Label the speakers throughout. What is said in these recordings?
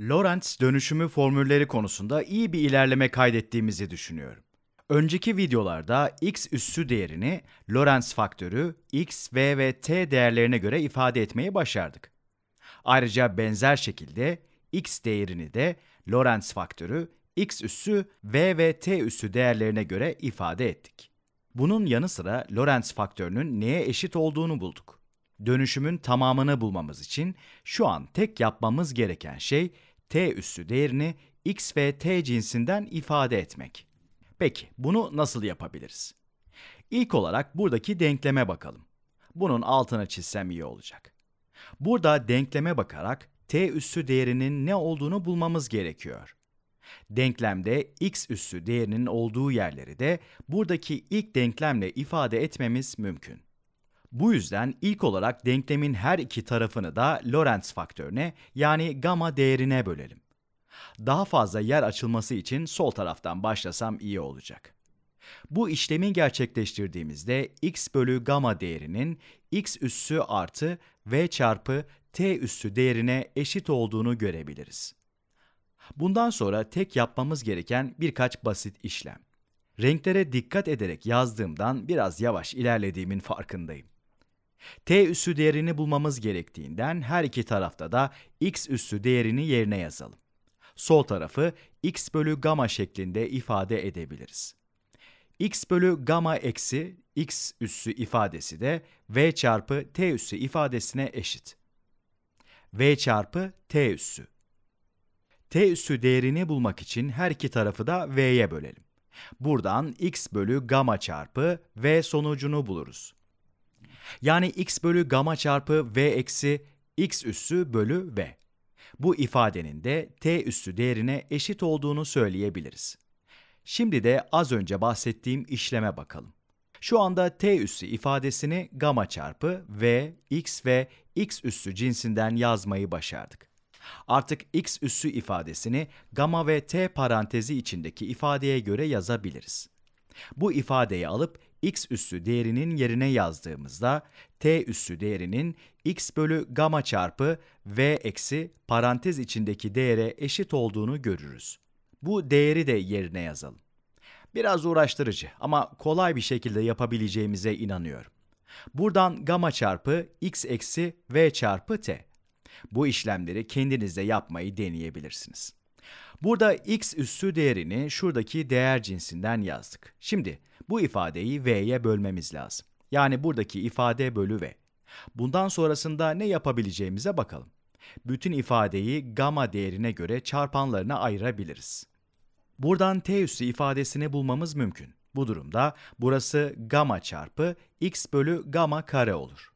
Speaker 1: Lorentz dönüşümü formülleri konusunda iyi bir ilerleme kaydettiğimizi düşünüyorum. Önceki videolarda x üssü değerini Lorentz faktörü x, v ve t değerlerine göre ifade etmeyi başardık. Ayrıca benzer şekilde x değerini de Lorentz faktörü x üssü v ve t üssü değerlerine göre ifade ettik. Bunun yanı sıra Lorentz faktörünün neye eşit olduğunu bulduk dönüşümün tamamını bulmamız için şu an tek yapmamız gereken şey t üssü değerini x ve t cinsinden ifade etmek. Peki bunu nasıl yapabiliriz? İlk olarak buradaki denkleme bakalım. Bunun altına çizsem iyi olacak. Burada denkleme bakarak t üssü değerinin ne olduğunu bulmamız gerekiyor. Denklemde x üssü değerinin olduğu yerleri de buradaki ilk denklemle ifade etmemiz mümkün. Bu yüzden ilk olarak denklemin her iki tarafını da Lorentz faktörüne yani gamma değerine bölelim. Daha fazla yer açılması için sol taraftan başlasam iyi olacak. Bu işlemi gerçekleştirdiğimizde x bölü gamma değerinin x üssü artı v çarpı t üssü değerine eşit olduğunu görebiliriz. Bundan sonra tek yapmamız gereken birkaç basit işlem. Renklere dikkat ederek yazdığımdan biraz yavaş ilerlediğimin farkındayım. T üssü değerini bulmamız gerektiğinden her iki tarafta da x üssü değerini yerine yazalım. Sol tarafı x bölü gamma şeklinde ifade edebiliriz. x bölü gamma eksi x üssü ifadesi de v çarpı t üssü ifadesine eşit. v çarpı t üssü. t üssü değerini bulmak için her iki tarafı da v'ye bölelim. Buradan x bölü gamma çarpı v sonucunu buluruz. Yani x bölü gama çarpı v eksi x üssü bölü v. Bu ifadenin de t üssü değerine eşit olduğunu söyleyebiliriz. Şimdi de az önce bahsettiğim işleme bakalım. Şu anda t üssü ifadesini gama çarpı v, x ve x üssü cinsinden yazmayı başardık. Artık x üssü ifadesini gamma ve t parantezi içindeki ifadeye göre yazabiliriz. Bu ifadeyi alıp x üssü değerinin yerine yazdığımızda t üssü değerinin x bölü gamma çarpı v eksi parantez içindeki değere eşit olduğunu görürüz. Bu değeri de yerine yazalım. Biraz uğraştırıcı ama kolay bir şekilde yapabileceğimize inanıyorum. Buradan gamma çarpı x eksi v çarpı t. Bu işlemleri kendinizde yapmayı deneyebilirsiniz. Burada x üssü değerini şuradaki değer cinsinden yazdık. Şimdi bu ifadeyi V'ye bölmemiz lazım. Yani buradaki ifade bölü V. Bundan sonrasında ne yapabileceğimize bakalım. Bütün ifadeyi gamma değerine göre çarpanlarına ayırabiliriz. Buradan t üssü ifadesini bulmamız mümkün. Bu durumda burası gamma çarpı x bölü gamma kare olur.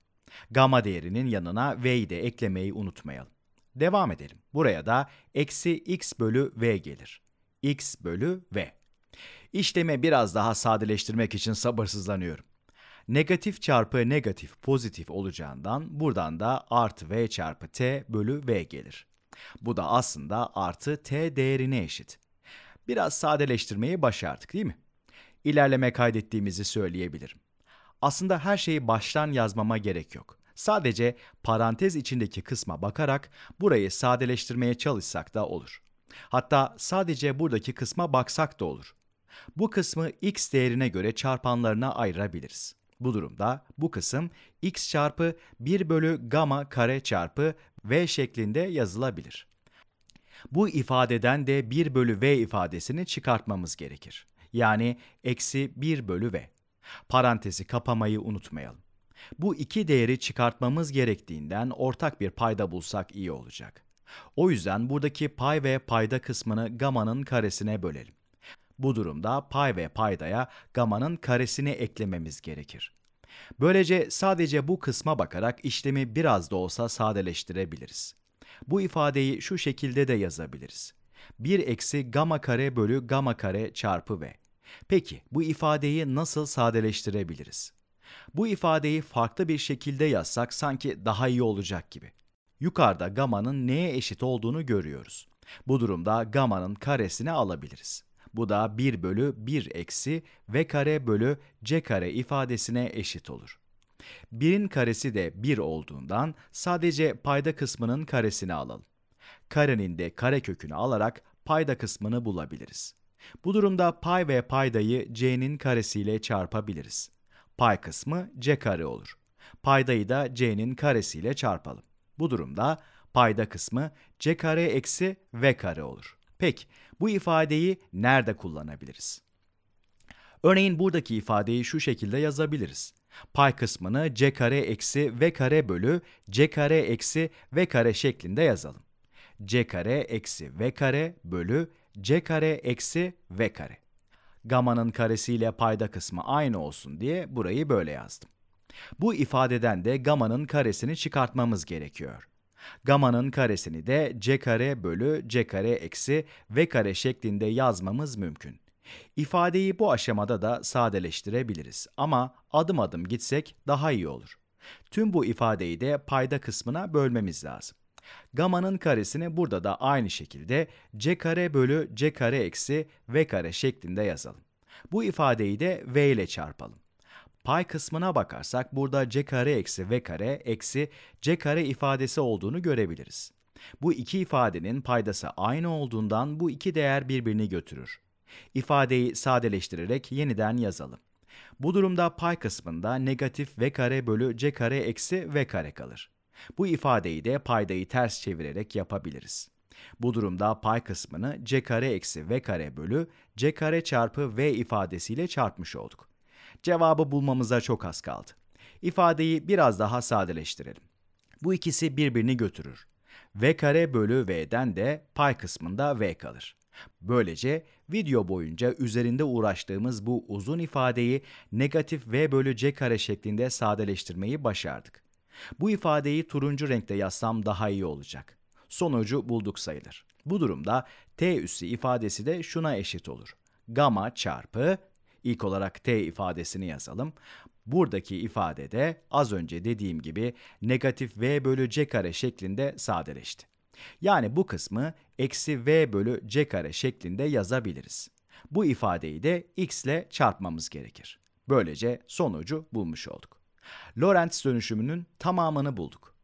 Speaker 1: Gamma değerinin yanına v'yi de eklemeyi unutmayalım. Devam edelim. Buraya da eksi x bölü v gelir. x bölü v. İşlemi biraz daha sadeleştirmek için sabırsızlanıyorum. Negatif çarpı negatif pozitif olacağından buradan da artı v çarpı t bölü v gelir. Bu da aslında artı t değerine eşit. Biraz sadeleştirmeyi başardık değil mi? İlerleme kaydettiğimizi söyleyebilirim. Aslında her şeyi baştan yazmama gerek yok. Sadece parantez içindeki kısma bakarak burayı sadeleştirmeye çalışsak da olur. Hatta sadece buradaki kısma baksak da olur. Bu kısmı x değerine göre çarpanlarına ayırabiliriz. Bu durumda bu kısım x çarpı 1 bölü gamma kare çarpı v şeklinde yazılabilir. Bu ifadeden de 1 bölü v ifadesini çıkartmamız gerekir. Yani eksi 1 bölü v. Parantezi kapamayı unutmayalım. Bu iki değeri çıkartmamız gerektiğinden ortak bir payda bulsak iyi olacak. O yüzden buradaki pay ve payda kısmını gamma'nın karesine bölelim. Bu durumda pay ve paydaya gamanın karesini eklememiz gerekir. Böylece sadece bu kısma bakarak işlemi biraz da olsa sadeleştirebiliriz. Bu ifadeyi şu şekilde de yazabiliriz. 1 eksi gama kare bölü gama kare çarpı v. Peki bu ifadeyi nasıl sadeleştirebiliriz? Bu ifadeyi farklı bir şekilde yazsak sanki daha iyi olacak gibi. Yukarıda gama'nın neye eşit olduğunu görüyoruz. Bu durumda gama'nın karesini alabiliriz. Bu da 1 bölü 1 eksi v kare bölü c kare ifadesine eşit olur. 1'in karesi de 1 olduğundan sadece payda kısmının karesini alalım. Karenin de kare kökünü alarak payda kısmını bulabiliriz. Bu durumda pay ve paydayı c'nin karesiyle çarpabiliriz. Pay kısmı c kare olur. Paydayı da c'nin karesiyle çarpalım. Bu durumda payda kısmı c kare eksi v kare olur. Peki bu ifadeyi nerede kullanabiliriz? Örneğin buradaki ifadeyi şu şekilde yazabiliriz. Pay kısmını c kare eksi v kare bölü c kare eksi v kare şeklinde yazalım. c kare eksi v kare bölü c kare eksi v kare. Gama'nın karesiyle payda kısmı aynı olsun diye burayı böyle yazdım. Bu ifadeden de gama'nın karesini çıkartmamız gerekiyor. Gama'nın karesini de c kare bölü c kare eksi v kare şeklinde yazmamız mümkün. İfadeyi bu aşamada da sadeleştirebiliriz ama adım adım gitsek daha iyi olur. Tüm bu ifadeyi de payda kısmına bölmemiz lazım. Gama'nın karesini burada da aynı şekilde c kare bölü c kare eksi v kare şeklinde yazalım. Bu ifadeyi de v ile çarpalım. Pay kısmına bakarsak burada c kare eksi v kare eksi c kare ifadesi olduğunu görebiliriz. Bu iki ifadenin paydası aynı olduğundan bu iki değer birbirini götürür. İfadeyi sadeleştirerek yeniden yazalım. Bu durumda pay kısmında negatif v kare bölü c kare eksi v kare kalır. Bu ifadeyi de paydayı ters çevirerek yapabiliriz. Bu durumda pay kısmını c kare eksi v kare bölü c kare çarpı v ifadesiyle çarpmış olduk. Cevabı bulmamıza çok az kaldı. İfadeyi biraz daha sadeleştirelim. Bu ikisi birbirini götürür. V kare bölü V'den de pay kısmında V kalır. Böylece video boyunca üzerinde uğraştığımız bu uzun ifadeyi negatif V bölü C kare şeklinde sadeleştirmeyi başardık. Bu ifadeyi turuncu renkte yazsam daha iyi olacak. Sonucu bulduk sayılır. Bu durumda t üssü ifadesi de şuna eşit olur. Gama çarpı İlk olarak T ifadesini yazalım. Buradaki ifade de az önce dediğim gibi negatif V bölü C kare şeklinde sadeleşti. Yani bu kısmı eksi V bölü C kare şeklinde yazabiliriz. Bu ifadeyi de X ile çarpmamız gerekir. Böylece sonucu bulmuş olduk. Lorentz dönüşümünün tamamını bulduk.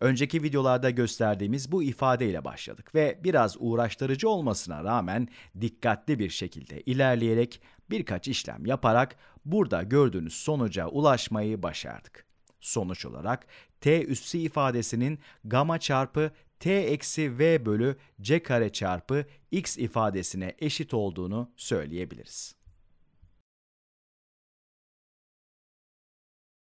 Speaker 1: Önceki videolarda gösterdiğimiz bu ifadeyle başladık ve biraz uğraştırıcı olmasına rağmen dikkatli bir şekilde ilerleyerek birkaç işlem yaparak burada gördüğünüz sonuca ulaşmayı başardık. Sonuç olarak t üssü ifadesinin gamma çarpı t eksi v bölü c kare çarpı x ifadesine eşit olduğunu söyleyebiliriz.